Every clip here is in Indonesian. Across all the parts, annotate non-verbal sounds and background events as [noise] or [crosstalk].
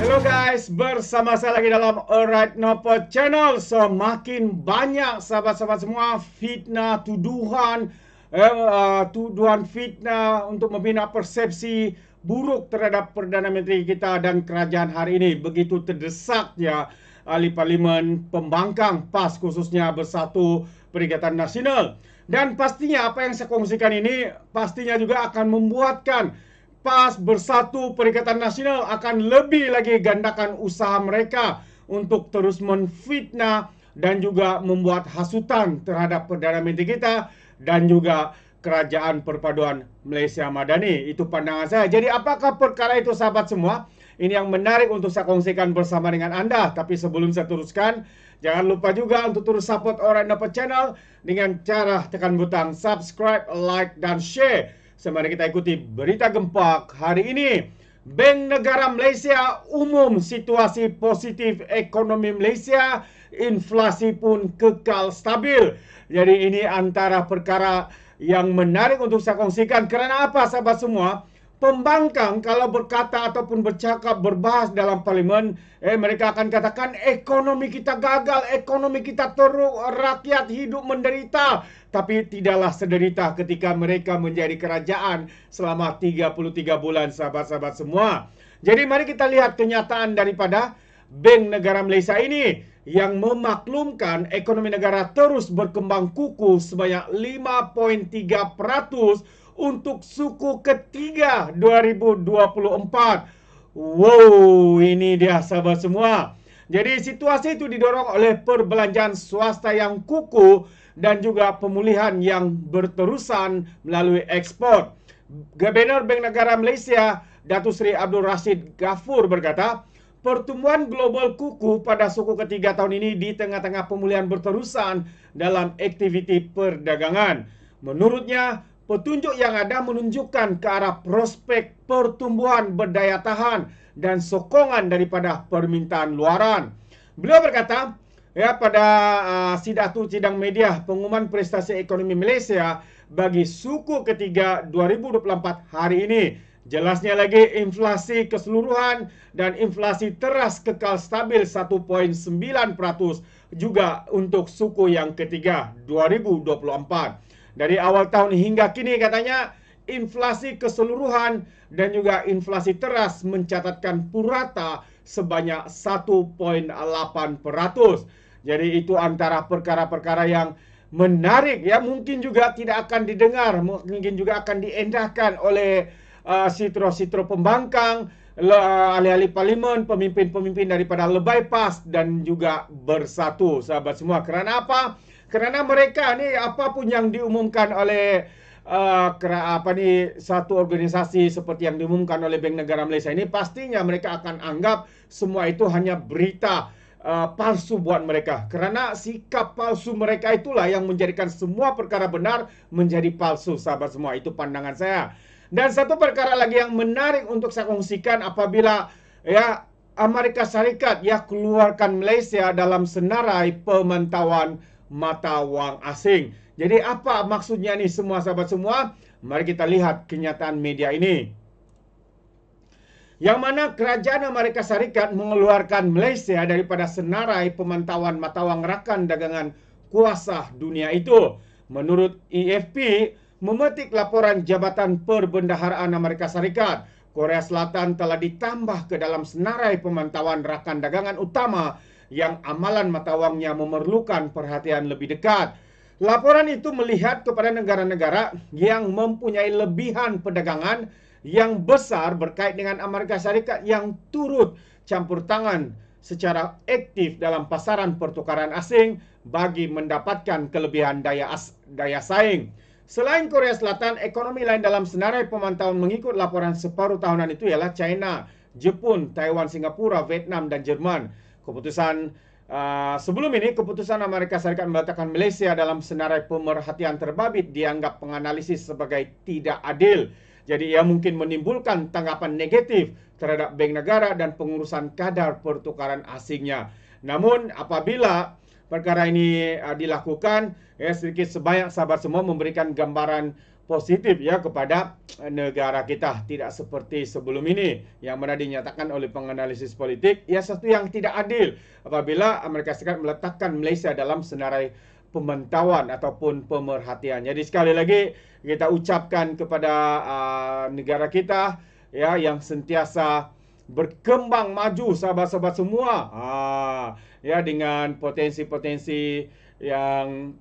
Hello guys, bersama saya lagi dalam Alright Nopo Channel Semakin banyak sahabat-sahabat semua fitnah, tuduhan eh, uh, Tuduhan fitnah untuk membina persepsi buruk terhadap Perdana Menteri kita dan kerajaan hari ini Begitu terdesak ya ahli parlimen pembangkang PAS khususnya bersatu Perikatan Nasional dan pastinya apa yang saya kongsikan ini pastinya juga akan membuatkan PAS bersatu Perikatan Nasional akan lebih lagi gandakan usaha mereka untuk terus menfitnah dan juga membuat hasutan terhadap Perdana Menteri kita dan juga Kerajaan Perpaduan Malaysia Madani. Itu pandangan saya. Jadi apakah perkara itu sahabat semua? Ini yang menarik untuk saya kongsikan bersama dengan Anda. Tapi sebelum saya teruskan, jangan lupa juga untuk terus support orang dapat channel dengan cara tekan butang subscribe, like, dan share Semari kita ikuti berita gempak hari ini. Bank Negara Malaysia umum situasi positif ekonomi Malaysia, inflasi pun kekal stabil. Jadi ini antara perkara yang menarik untuk saya kongsikan. Kerana apa sahabat semua? pembangkang kalau berkata ataupun bercakap berbahas dalam parlimen eh mereka akan katakan ekonomi kita gagal ekonomi kita teruk rakyat hidup menderita tapi tidaklah sederita ketika mereka menjadi kerajaan selama 33 bulan sahabat-sahabat semua jadi mari kita lihat kenyataan daripada Bank Negara Malaysia ini yang memaklumkan ekonomi negara terus berkembang kuku sebanyak 5.3 peratus untuk suku ketiga 2024. Wow, ini dia sahabat semua. Jadi situasi itu didorong oleh perbelanjaan swasta yang kuku dan juga pemulihan yang berterusan melalui ekspor. Gubernur Bank Negara Malaysia, Datu Sri Abdul Rashid Ghafur berkata, Pertumbuhan global kuku pada suku ketiga tahun ini di tengah-tengah pemulihan berterusan dalam aktiviti perdagangan. Menurutnya, Petunjuk yang ada menunjukkan ke arah prospek pertumbuhan berdaya tahan dan sokongan daripada permintaan luaran. Beliau berkata, ya pada uh, ah, sidatu sidang media pengumuman prestasi ekonomi Malaysia bagi suku ketiga 2024 hari ini. Jelasnya lagi inflasi keseluruhan dan inflasi teras kekal stabil 1.9% juga untuk suku yang ketiga 2024. Dari awal tahun hingga kini katanya inflasi keseluruhan dan juga inflasi teras mencatatkan purata sebanyak 1.8 peratus. Jadi itu antara perkara-perkara yang menarik ya mungkin juga tidak akan didengar mungkin juga akan diendahkan oleh sitro-sitro uh, pembangkang uh, ahli-ahli parlimen pemimpin-pemimpin daripada lebay pas dan juga bersatu sahabat semua karena apa kerana mereka ni apapun yang diumumkan oleh uh, apa ni satu organisasi seperti yang diumumkan oleh Bank Negara Malaysia ini pastinya mereka akan anggap semua itu hanya berita uh, palsu buat mereka kerana sikap palsu mereka itulah yang menjadikan semua perkara benar menjadi palsu sahabat semua itu pandangan saya dan satu perkara lagi yang menarik untuk saya kongsikan apabila ya Amerika Syarikat ya keluarkan Malaysia dalam senarai pemantauan mata wang asing. Jadi apa maksudnya ni semua sahabat semua? Mari kita lihat kenyataan media ini. Yang mana kerajaan Amerika Syarikat mengeluarkan Malaysia daripada senarai pemantauan mata wang rakan dagangan kuasa dunia itu. Menurut EFP, memetik laporan Jabatan Perbendaharaan Amerika Syarikat, Korea Selatan telah ditambah ke dalam senarai pemantauan rakan dagangan utama yang amalan mata uangnya memerlukan perhatian lebih dekat. Laporan itu melihat kepada negara-negara yang mempunyai lebihan perdagangan yang besar berkait dengan Amerika Syarikat yang turut campur tangan secara aktif dalam pasaran pertukaran asing bagi mendapatkan kelebihan daya as, daya saing. Selain Korea Selatan, ekonomi lain dalam senarai pemantauan mengikut laporan separuh tahunan itu ialah China, Jepun, Taiwan, Singapura, Vietnam dan Jerman. Keputusan uh, sebelum ini, keputusan Amerika Serikat meletakkan Malaysia dalam senarai pemerhatian terbabit dianggap penganalisis sebagai tidak adil. Jadi ia mungkin menimbulkan tanggapan negatif terhadap bank negara dan pengurusan kadar pertukaran asingnya. Namun apabila perkara ini uh, dilakukan, ya sedikit sebanyak sahabat semua memberikan gambaran positif ya kepada eh, negara kita tidak seperti sebelum ini yang pernah dinyatakan oleh penganalisis politik ya sesuatu yang tidak adil apabila Amerika Serikat meletakkan Malaysia dalam senarai pemantauan ataupun pemerhatian. Jadi sekali lagi kita ucapkan kepada uh, negara kita ya yang sentiasa berkembang maju sahabat-sahabat semua. Ah, ya dengan potensi-potensi yang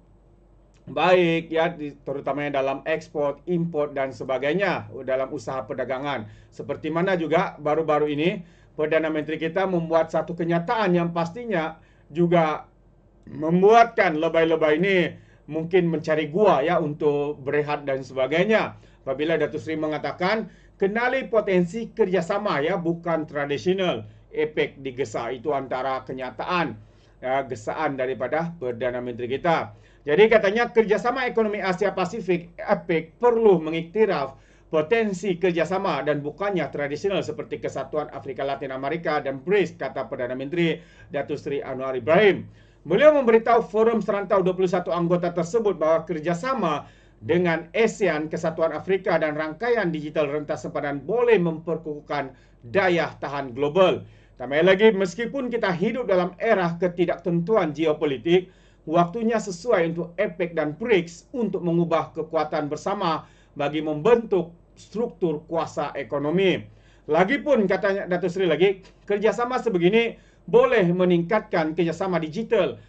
baik ya terutama dalam ekspor, impor dan sebagainya dalam usaha perdagangan. Seperti mana juga baru-baru ini Perdana Menteri kita membuat satu kenyataan yang pastinya juga membuatkan lebay-lebay ini mungkin mencari gua ya untuk berehat dan sebagainya. Apabila Datuk Seri mengatakan kenali potensi kerjasama ya bukan tradisional efek digesa itu antara kenyataan ya, gesaan daripada Perdana Menteri kita. Jadi katanya kerjasama ekonomi Asia Pasifik (APEC) perlu mengiktiraf potensi kerjasama dan bukannya tradisional seperti Kesatuan Afrika Latin Amerika dan BRICS, kata Perdana Menteri Datuk Sri Anwar Ibrahim. Beliau memberitahu forum serantau 21 anggota tersebut bahawa kerjasama dengan ASEAN, Kesatuan Afrika dan rangkaian digital rentas sempadan boleh memperkukuhkan daya tahan global. Tambah lagi, meskipun kita hidup dalam era ketidaktentuan geopolitik, waktunya sesuai untuk EPEC dan BRICS untuk mengubah kekuatan bersama bagi membentuk struktur kuasa ekonomi. Lagipun katanya Datuk Seri lagi, kerjasama sebegini boleh meningkatkan kerjasama digital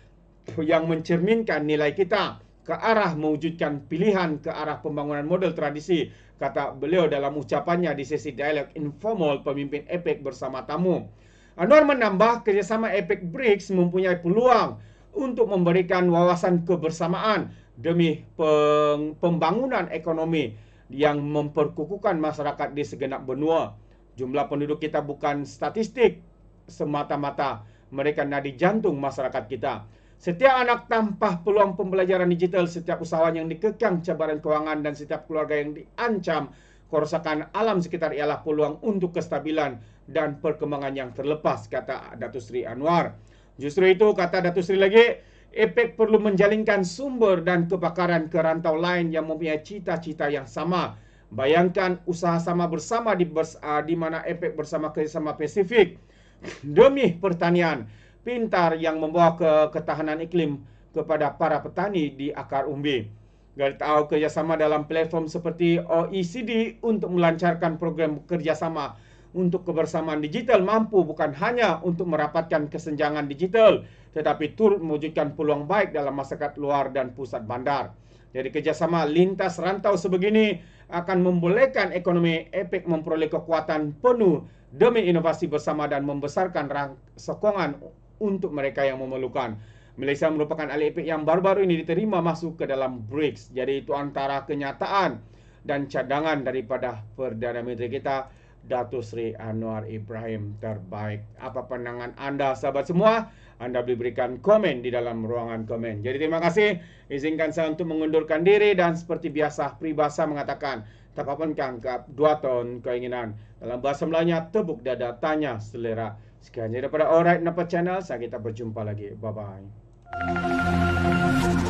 yang mencerminkan nilai kita ke arah mewujudkan pilihan ke arah pembangunan model tradisi, kata beliau dalam ucapannya di sesi dialog informal pemimpin EPEC bersama tamu. Anwar menambah kerjasama EPEC BRICS mempunyai peluang untuk memberikan wawasan kebersamaan demi pembangunan ekonomi yang memperkukuhkan masyarakat di segenap benua. Jumlah penduduk kita bukan statistik semata-mata. Mereka nadi jantung masyarakat kita. Setiap anak tanpa peluang pembelajaran digital, setiap usahawan yang dikekang cabaran kewangan dan setiap keluarga yang diancam kerosakan alam sekitar ialah peluang untuk kestabilan dan perkembangan yang terlepas, kata Datu Sri Anwar. Justru itu kata Datuk Seri lagi, APEC perlu menjalinkan sumber dan kepakaran ke rantau lain yang mempunyai cita-cita yang sama. Bayangkan usaha sama bersama di, bers, ah, di mana APEC bersama kerjasama Pasifik [laughs] demi pertanian pintar yang membawa ke ketahanan iklim kepada para petani di akar umbi. Gali tahu kerjasama dalam platform seperti OECD untuk melancarkan program kerjasama untuk kebersamaan digital mampu bukan hanya untuk merapatkan kesenjangan digital, tetapi turut mewujudkan peluang baik dalam masyarakat luar dan pusat bandar. Jadi kerjasama lintas rantau sebegini akan membolehkan ekonomi EPEC memperoleh kekuatan penuh demi inovasi bersama dan membesarkan sokongan untuk mereka yang memerlukan. Malaysia merupakan ahli EPEC yang baru-baru ini diterima masuk ke dalam BRICS. Jadi itu antara kenyataan dan cadangan daripada Perdana Menteri kita Datu Sri Anwar Ibrahim terbaik. Apa pandangan anda sahabat semua? Anda boleh berikan komen di dalam ruangan komen. Jadi terima kasih. Izinkan saya untuk mengundurkan diri dan seperti biasa peribahasa mengatakan tak apa pun dua tahun keinginan. Dalam bahasa Melayunya, tebuk dada tanya selera. Sekian daripada Alright Napa Channel. Saya kita berjumpa lagi. Bye-bye.